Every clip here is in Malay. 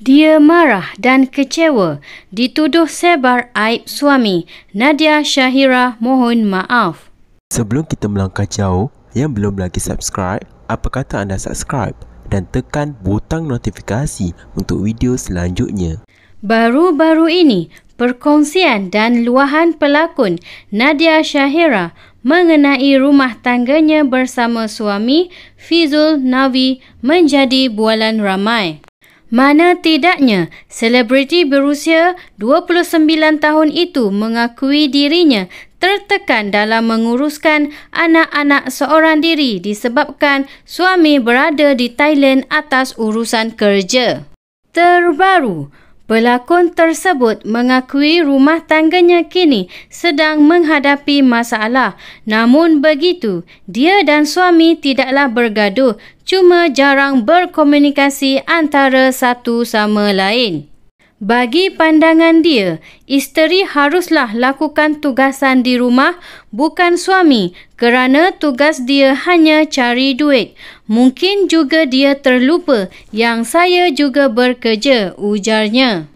Dia marah dan kecewa dituduh sebar aib suami. Nadia Shahira mohon maaf. Sebelum kita melangkah jauh, yang belum lagi subscribe, apa kata anda subscribe dan tekan butang notifikasi untuk video selanjutnya. Baru-baru ini, perkongsian dan luahan pelakon Nadia Shahira mengenai rumah tangganya bersama suami Fizul Nawi menjadi bualan ramai. Mana tidaknya, selebriti berusia 29 tahun itu mengakui dirinya tertekan dalam menguruskan anak-anak seorang diri disebabkan suami berada di Thailand atas urusan kerja. Terbaru, Pelakon tersebut mengakui rumah tangganya kini sedang menghadapi masalah. Namun begitu, dia dan suami tidaklah bergaduh, cuma jarang berkomunikasi antara satu sama lain. Bagi pandangan dia, isteri haruslah lakukan tugasan di rumah bukan suami kerana tugas dia hanya cari duit. Mungkin juga dia terlupa yang saya juga bekerja, ujarnya.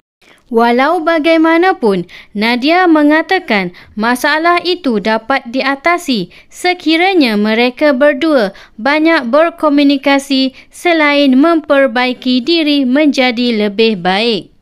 Walau bagaimanapun, Nadia mengatakan masalah itu dapat diatasi sekiranya mereka berdua banyak berkomunikasi selain memperbaiki diri menjadi lebih baik.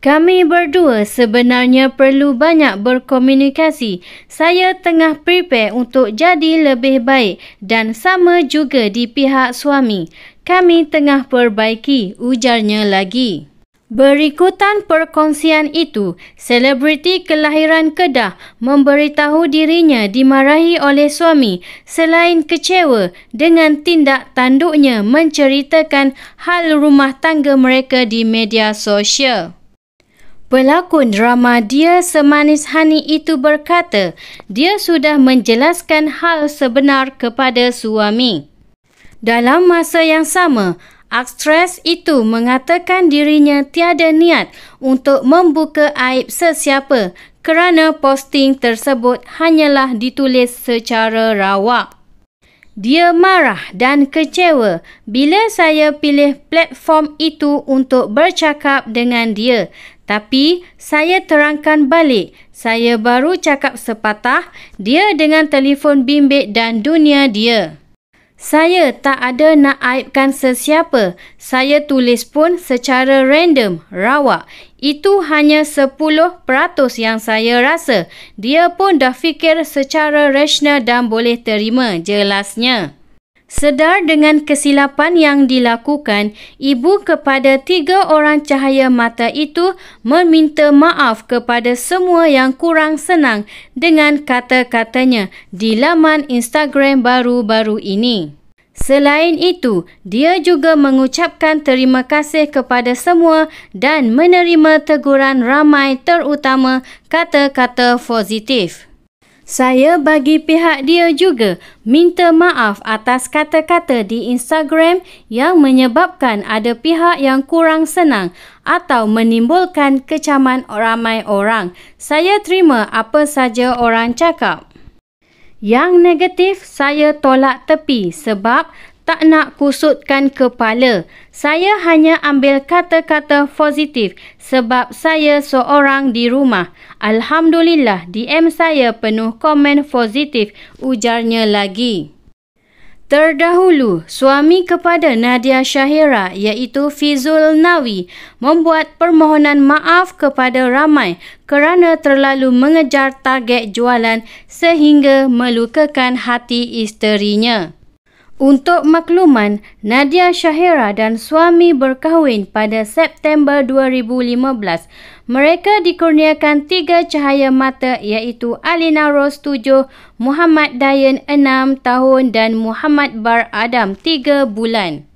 Kami berdua sebenarnya perlu banyak berkomunikasi. Saya tengah prepare untuk jadi lebih baik dan sama juga di pihak suami. Kami tengah perbaiki ujarnya lagi. Berikutan perkongsian itu, selebriti kelahiran Kedah memberitahu dirinya dimarahi oleh suami selain kecewa dengan tindak tanduknya menceritakan hal rumah tangga mereka di media sosial. Pelakon drama Dia Semanis Hani itu berkata, dia sudah menjelaskan hal sebenar kepada suami. Dalam masa yang sama, aktres itu mengatakan dirinya tiada niat untuk membuka aib sesiapa kerana posting tersebut hanyalah ditulis secara rawak. Dia marah dan kecewa bila saya pilih platform itu untuk bercakap dengan dia tapi saya terangkan balik, saya baru cakap sepatah dia dengan telefon bimbit dan dunia dia. Saya tak ada nak aibkan sesiapa. Saya tulis pun secara random, rawak. Itu hanya 10% yang saya rasa. Dia pun dah fikir secara rasional dan boleh terima jelasnya. Sedar dengan kesilapan yang dilakukan, ibu kepada tiga orang cahaya mata itu meminta maaf kepada semua yang kurang senang dengan kata-katanya di laman Instagram baru-baru ini. Selain itu, dia juga mengucapkan terima kasih kepada semua dan menerima teguran ramai terutama kata-kata positif. Saya bagi pihak dia juga minta maaf atas kata-kata di Instagram yang menyebabkan ada pihak yang kurang senang atau menimbulkan kecaman ramai orang. Saya terima apa saja orang cakap. Yang negatif saya tolak tepi sebab tak nak kusutkan kepala. Saya hanya ambil kata-kata positif sebab saya seorang di rumah. Alhamdulillah DM saya penuh komen positif ujarnya lagi. Terdahulu, suami kepada Nadia Syahira iaitu Fizul Nawi membuat permohonan maaf kepada ramai kerana terlalu mengejar target jualan sehingga melukakan hati isterinya. Untuk makluman, Nadia Syahira dan suami berkahwin pada September 2015. Mereka dikurniakan tiga cahaya mata iaitu Alina Ros 7, Muhammad Dayan 6 tahun dan Muhammad Bar Adam 3 bulan.